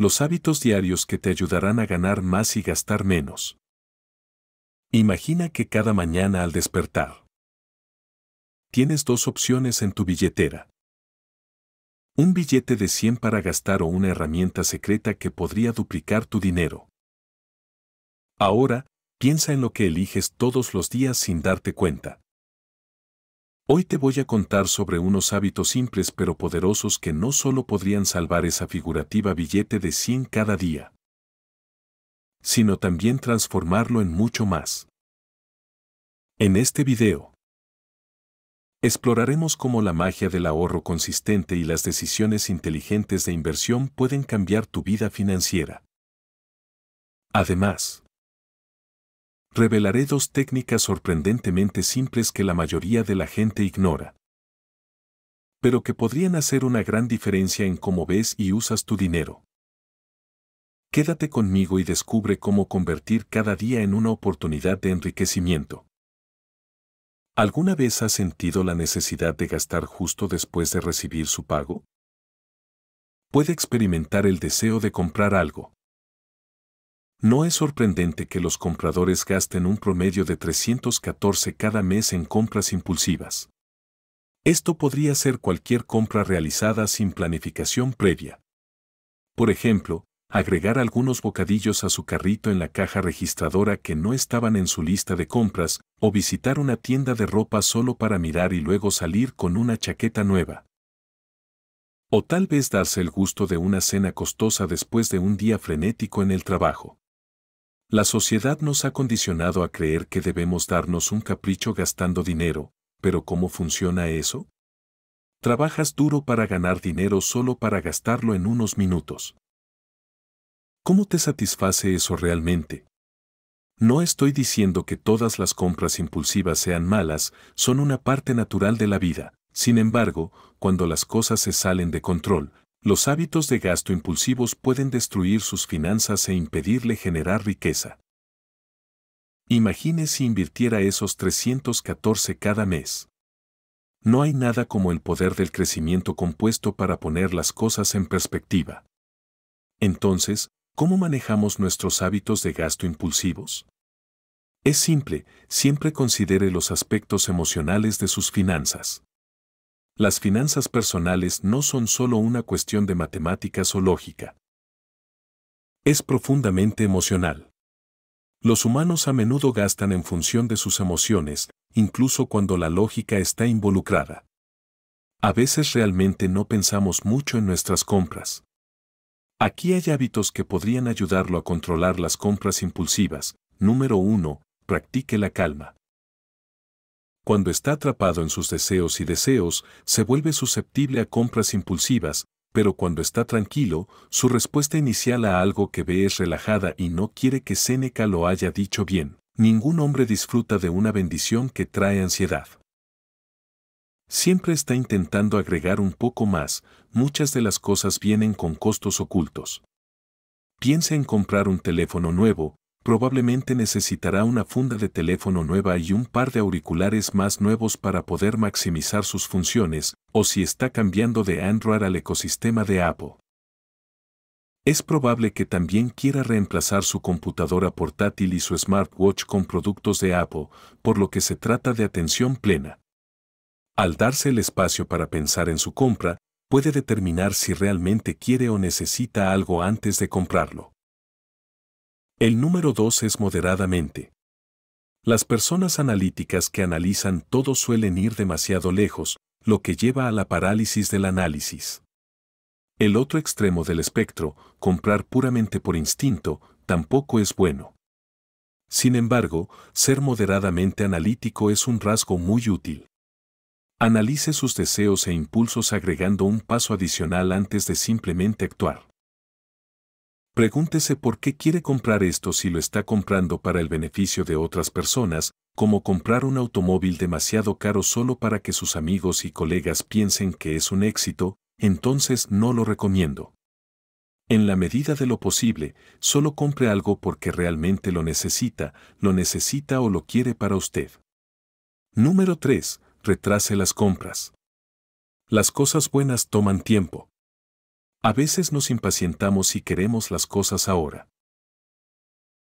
los hábitos diarios que te ayudarán a ganar más y gastar menos. Imagina que cada mañana al despertar, tienes dos opciones en tu billetera. Un billete de 100 para gastar o una herramienta secreta que podría duplicar tu dinero. Ahora, piensa en lo que eliges todos los días sin darte cuenta. Hoy te voy a contar sobre unos hábitos simples pero poderosos que no solo podrían salvar esa figurativa billete de 100 cada día, sino también transformarlo en mucho más. En este video, exploraremos cómo la magia del ahorro consistente y las decisiones inteligentes de inversión pueden cambiar tu vida financiera. Además, revelaré dos técnicas sorprendentemente simples que la mayoría de la gente ignora, pero que podrían hacer una gran diferencia en cómo ves y usas tu dinero. Quédate conmigo y descubre cómo convertir cada día en una oportunidad de enriquecimiento. ¿Alguna vez has sentido la necesidad de gastar justo después de recibir su pago? Puede experimentar el deseo de comprar algo no es sorprendente que los compradores gasten un promedio de 314 cada mes en compras impulsivas. Esto podría ser cualquier compra realizada sin planificación previa. Por ejemplo, agregar algunos bocadillos a su carrito en la caja registradora que no estaban en su lista de compras, o visitar una tienda de ropa solo para mirar y luego salir con una chaqueta nueva. O tal vez darse el gusto de una cena costosa después de un día frenético en el trabajo. La sociedad nos ha condicionado a creer que debemos darnos un capricho gastando dinero, pero ¿cómo funciona eso? Trabajas duro para ganar dinero solo para gastarlo en unos minutos. ¿Cómo te satisface eso realmente? No estoy diciendo que todas las compras impulsivas sean malas, son una parte natural de la vida. Sin embargo, cuando las cosas se salen de control, los hábitos de gasto impulsivos pueden destruir sus finanzas e impedirle generar riqueza. Imagine si invirtiera esos 314 cada mes. No hay nada como el poder del crecimiento compuesto para poner las cosas en perspectiva. Entonces, ¿cómo manejamos nuestros hábitos de gasto impulsivos? Es simple, siempre considere los aspectos emocionales de sus finanzas. Las finanzas personales no son solo una cuestión de matemáticas o lógica. Es profundamente emocional. Los humanos a menudo gastan en función de sus emociones, incluso cuando la lógica está involucrada. A veces realmente no pensamos mucho en nuestras compras. Aquí hay hábitos que podrían ayudarlo a controlar las compras impulsivas. Número 1. Practique la calma cuando está atrapado en sus deseos y deseos, se vuelve susceptible a compras impulsivas, pero cuando está tranquilo, su respuesta inicial a algo que ve es relajada y no quiere que Séneca lo haya dicho bien. Ningún hombre disfruta de una bendición que trae ansiedad. Siempre está intentando agregar un poco más, muchas de las cosas vienen con costos ocultos. Piensa en comprar un teléfono nuevo, probablemente necesitará una funda de teléfono nueva y un par de auriculares más nuevos para poder maximizar sus funciones, o si está cambiando de Android al ecosistema de Apple. Es probable que también quiera reemplazar su computadora portátil y su smartwatch con productos de Apple, por lo que se trata de atención plena. Al darse el espacio para pensar en su compra, puede determinar si realmente quiere o necesita algo antes de comprarlo. El número dos es moderadamente. Las personas analíticas que analizan todo suelen ir demasiado lejos, lo que lleva a la parálisis del análisis. El otro extremo del espectro, comprar puramente por instinto, tampoco es bueno. Sin embargo, ser moderadamente analítico es un rasgo muy útil. Analice sus deseos e impulsos agregando un paso adicional antes de simplemente actuar. Pregúntese por qué quiere comprar esto si lo está comprando para el beneficio de otras personas, como comprar un automóvil demasiado caro solo para que sus amigos y colegas piensen que es un éxito, entonces no lo recomiendo. En la medida de lo posible, solo compre algo porque realmente lo necesita, lo necesita o lo quiere para usted. Número 3. Retrase las compras. Las cosas buenas toman tiempo. A veces nos impacientamos y queremos las cosas ahora.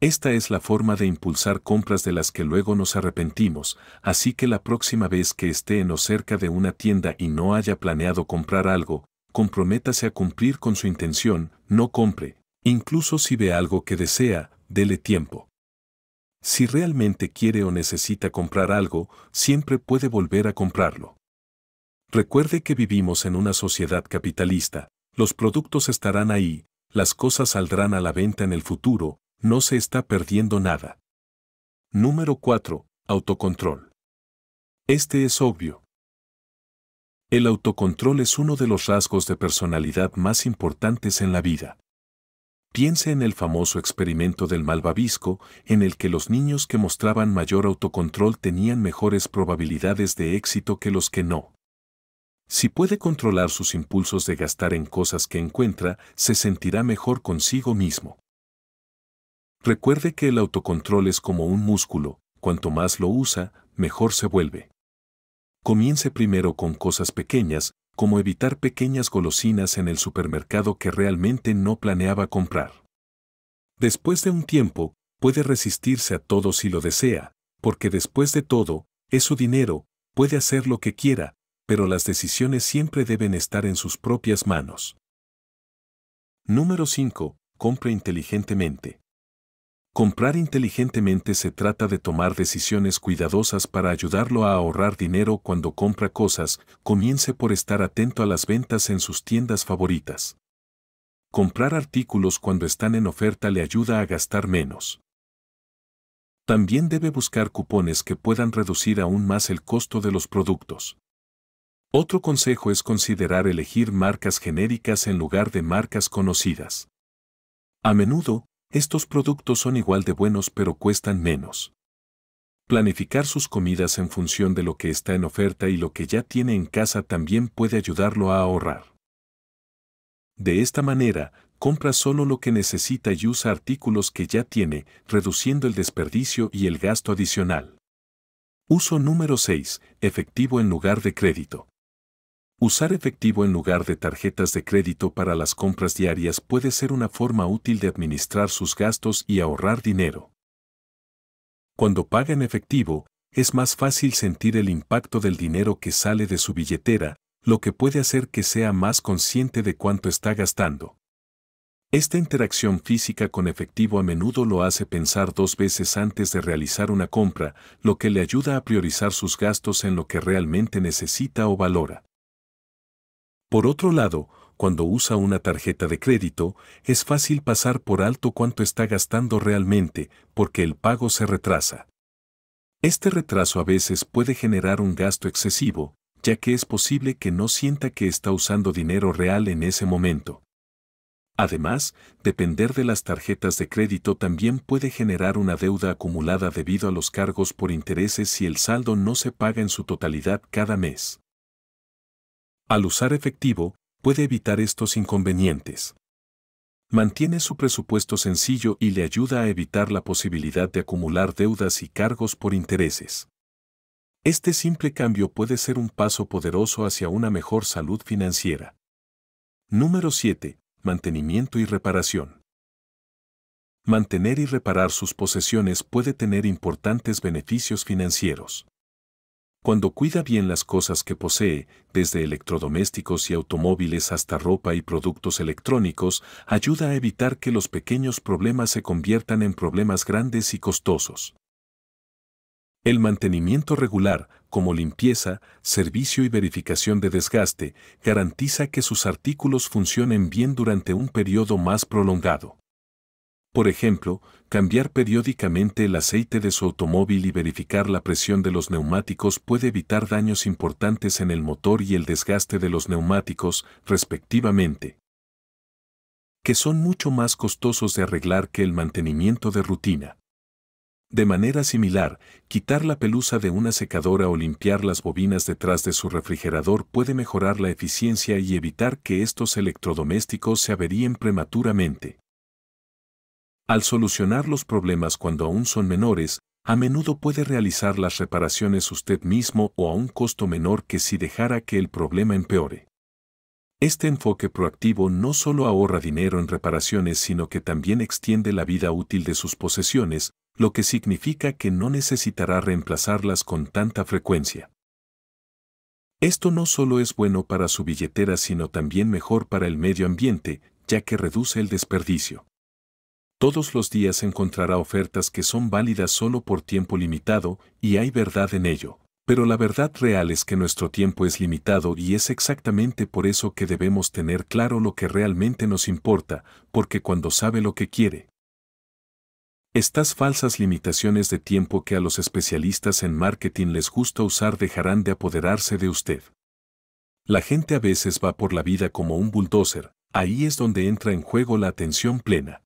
Esta es la forma de impulsar compras de las que luego nos arrepentimos, así que la próxima vez que esté en o cerca de una tienda y no haya planeado comprar algo, comprométase a cumplir con su intención, no compre, incluso si ve algo que desea, dele tiempo. Si realmente quiere o necesita comprar algo, siempre puede volver a comprarlo. Recuerde que vivimos en una sociedad capitalista, los productos estarán ahí, las cosas saldrán a la venta en el futuro, no se está perdiendo nada. Número 4. Autocontrol. Este es obvio. El autocontrol es uno de los rasgos de personalidad más importantes en la vida. Piense en el famoso experimento del malvavisco, en el que los niños que mostraban mayor autocontrol tenían mejores probabilidades de éxito que los que no. Si puede controlar sus impulsos de gastar en cosas que encuentra, se sentirá mejor consigo mismo. Recuerde que el autocontrol es como un músculo, cuanto más lo usa, mejor se vuelve. Comience primero con cosas pequeñas, como evitar pequeñas golosinas en el supermercado que realmente no planeaba comprar. Después de un tiempo, puede resistirse a todo si lo desea, porque después de todo, es su dinero, puede hacer lo que quiera, pero las decisiones siempre deben estar en sus propias manos. Número 5. Compre inteligentemente. Comprar inteligentemente se trata de tomar decisiones cuidadosas para ayudarlo a ahorrar dinero cuando compra cosas, comience por estar atento a las ventas en sus tiendas favoritas. Comprar artículos cuando están en oferta le ayuda a gastar menos. También debe buscar cupones que puedan reducir aún más el costo de los productos. Otro consejo es considerar elegir marcas genéricas en lugar de marcas conocidas. A menudo, estos productos son igual de buenos pero cuestan menos. Planificar sus comidas en función de lo que está en oferta y lo que ya tiene en casa también puede ayudarlo a ahorrar. De esta manera, compra solo lo que necesita y usa artículos que ya tiene, reduciendo el desperdicio y el gasto adicional. Uso número 6. Efectivo en lugar de crédito. Usar efectivo en lugar de tarjetas de crédito para las compras diarias puede ser una forma útil de administrar sus gastos y ahorrar dinero. Cuando paga en efectivo, es más fácil sentir el impacto del dinero que sale de su billetera, lo que puede hacer que sea más consciente de cuánto está gastando. Esta interacción física con efectivo a menudo lo hace pensar dos veces antes de realizar una compra, lo que le ayuda a priorizar sus gastos en lo que realmente necesita o valora. Por otro lado, cuando usa una tarjeta de crédito, es fácil pasar por alto cuánto está gastando realmente, porque el pago se retrasa. Este retraso a veces puede generar un gasto excesivo, ya que es posible que no sienta que está usando dinero real en ese momento. Además, depender de las tarjetas de crédito también puede generar una deuda acumulada debido a los cargos por intereses si el saldo no se paga en su totalidad cada mes. Al usar efectivo, puede evitar estos inconvenientes. Mantiene su presupuesto sencillo y le ayuda a evitar la posibilidad de acumular deudas y cargos por intereses. Este simple cambio puede ser un paso poderoso hacia una mejor salud financiera. Número 7. Mantenimiento y reparación. Mantener y reparar sus posesiones puede tener importantes beneficios financieros. Cuando cuida bien las cosas que posee, desde electrodomésticos y automóviles hasta ropa y productos electrónicos, ayuda a evitar que los pequeños problemas se conviertan en problemas grandes y costosos. El mantenimiento regular, como limpieza, servicio y verificación de desgaste, garantiza que sus artículos funcionen bien durante un periodo más prolongado. Por ejemplo, cambiar periódicamente el aceite de su automóvil y verificar la presión de los neumáticos puede evitar daños importantes en el motor y el desgaste de los neumáticos, respectivamente, que son mucho más costosos de arreglar que el mantenimiento de rutina. De manera similar, quitar la pelusa de una secadora o limpiar las bobinas detrás de su refrigerador puede mejorar la eficiencia y evitar que estos electrodomésticos se averíen prematuramente al solucionar los problemas cuando aún son menores, a menudo puede realizar las reparaciones usted mismo o a un costo menor que si dejara que el problema empeore. Este enfoque proactivo no solo ahorra dinero en reparaciones, sino que también extiende la vida útil de sus posesiones, lo que significa que no necesitará reemplazarlas con tanta frecuencia. Esto no solo es bueno para su billetera, sino también mejor para el medio ambiente, ya que reduce el desperdicio. Todos los días encontrará ofertas que son válidas solo por tiempo limitado y hay verdad en ello. Pero la verdad real es que nuestro tiempo es limitado y es exactamente por eso que debemos tener claro lo que realmente nos importa, porque cuando sabe lo que quiere. Estas falsas limitaciones de tiempo que a los especialistas en marketing les gusta usar dejarán de apoderarse de usted. La gente a veces va por la vida como un bulldozer, ahí es donde entra en juego la atención plena.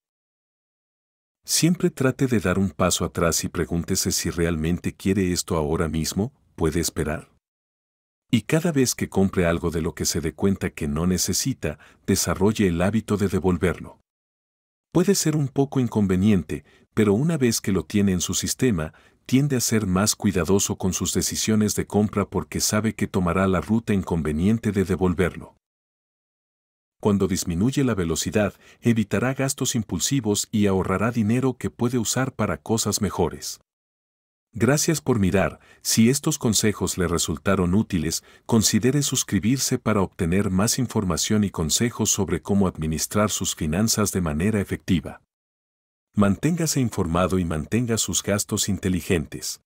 Siempre trate de dar un paso atrás y pregúntese si realmente quiere esto ahora mismo, puede esperar. Y cada vez que compre algo de lo que se dé cuenta que no necesita, desarrolle el hábito de devolverlo. Puede ser un poco inconveniente, pero una vez que lo tiene en su sistema, tiende a ser más cuidadoso con sus decisiones de compra porque sabe que tomará la ruta inconveniente de devolverlo cuando disminuye la velocidad, evitará gastos impulsivos y ahorrará dinero que puede usar para cosas mejores. Gracias por mirar, si estos consejos le resultaron útiles, considere suscribirse para obtener más información y consejos sobre cómo administrar sus finanzas de manera efectiva. Manténgase informado y mantenga sus gastos inteligentes.